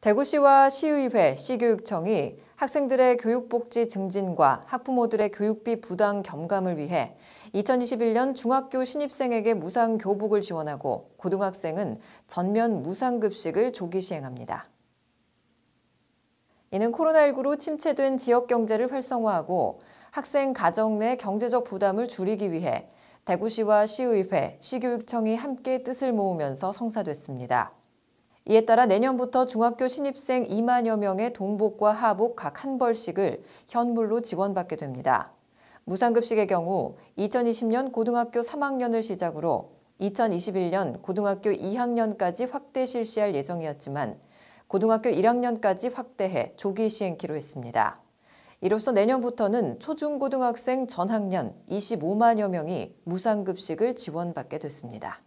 대구시와 시의회, 시교육청이 학생들의 교육복지 증진과 학부모들의 교육비 부담 경감을 위해 2021년 중학교 신입생에게 무상 교복을 지원하고 고등학생은 전면 무상급식을 조기 시행합니다. 이는 코로나19로 침체된 지역 경제를 활성화하고 학생 가정 내 경제적 부담을 줄이기 위해 대구시와 시의회, 시교육청이 함께 뜻을 모으면서 성사됐습니다. 이에 따라 내년부터 중학교 신입생 2만여 명의 동복과 하복 각 한 벌씩을 현물로 지원받게 됩니다. 무상급식의 경우 2020년 고등학교 3학년을 시작으로 2021년 고등학교 2학년까지 확대 실시할 예정이었지만 고등학교 1학년까지 확대해 조기 시행키로 했습니다. 이로써 내년부터는 초중고등학생 전학년 25만여 명이 무상급식을 지원받게 됐습니다.